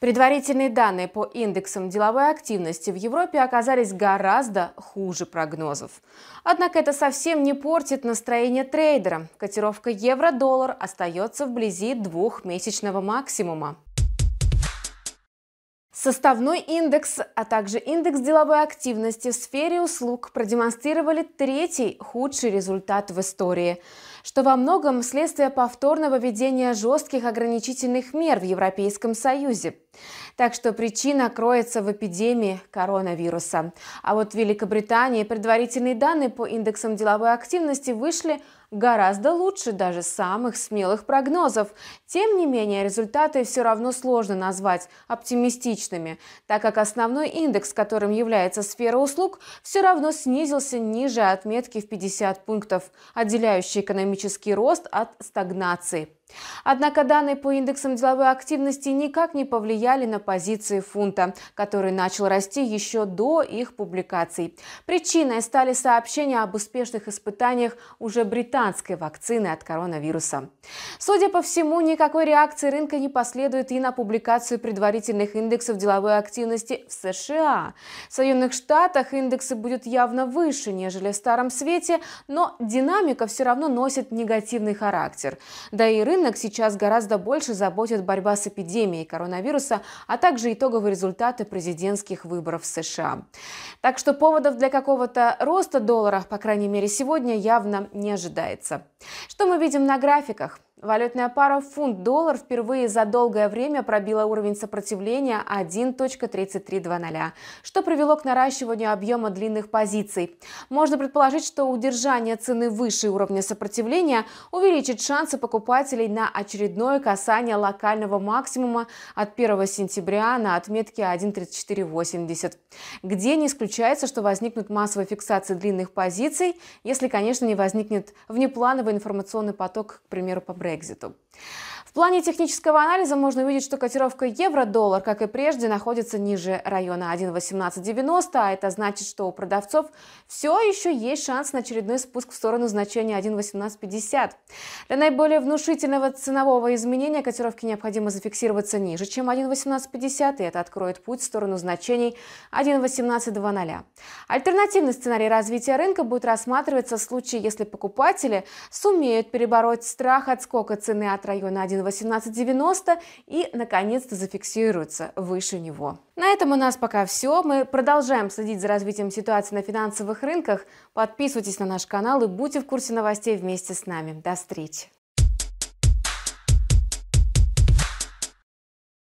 Предварительные данные по индексам деловой активности в Европе оказались гораздо хуже прогнозов. Однако это совсем не портит настроение трейдера. Котировка евро-доллар остается вблизи двухмесячного максимума. Составной индекс, а также индекс деловой активности в сфере услуг продемонстрировали третий худший результат в истории что во многом следствие повторного введения жестких ограничительных мер в Европейском Союзе. Так что причина кроется в эпидемии коронавируса. А вот в Великобритании предварительные данные по индексам деловой активности вышли гораздо лучше даже самых смелых прогнозов. Тем не менее, результаты все равно сложно назвать оптимистичными, так как основной индекс, которым является сфера услуг, все равно снизился ниже отметки в 50 пунктов, отделяющей экономическую экономический рост от стагнации. Однако данные по индексам деловой активности никак не повлияли на позиции фунта, который начал расти еще до их публикаций. Причиной стали сообщения об успешных испытаниях уже британской вакцины от коронавируса. Судя по всему, никакой реакции рынка не последует и на публикацию предварительных индексов деловой активности в США. В Соединенных Штатах индексы будут явно выше, нежели в Старом Свете, но динамика все равно носит негативный характер. Да и рынок Рынок сейчас гораздо больше заботит борьба с эпидемией коронавируса, а также итоговые результаты президентских выборов в США. Так что поводов для какого-то роста доллара, по крайней мере сегодня, явно не ожидается. Что мы видим на графиках? Валютная пара фунт-доллар впервые за долгое время пробила уровень сопротивления 1.3320, что привело к наращиванию объема длинных позиций. Можно предположить, что удержание цены выше уровня сопротивления увеличит шансы покупателей на очередное касание локального максимума от 1 сентября на отметке 1.3480, где не исключается, что возникнут массовые фиксации длинных позиций, если, конечно, не возникнет внеплановый информационный поток, к примеру, по Брекситу. Brexitu. В плане технического анализа можно увидеть, что котировка евро-доллар, как и прежде, находится ниже района 1.1890, а это значит, что у продавцов все еще есть шанс на очередной спуск в сторону значения 1.1850. Для наиболее внушительного ценового изменения котировки необходимо зафиксироваться ниже, чем 1.1850, и это откроет путь в сторону значений 1.1820. Альтернативный сценарий развития рынка будет рассматриваться в случае, если покупатели сумеют перебороть страх отскока цены от района 1, 1.1890 и наконец-то зафиксируется выше него. На этом у нас пока все. Мы продолжаем следить за развитием ситуации на финансовых рынках. Подписывайтесь на наш канал и будьте в курсе новостей вместе с нами. До встречи!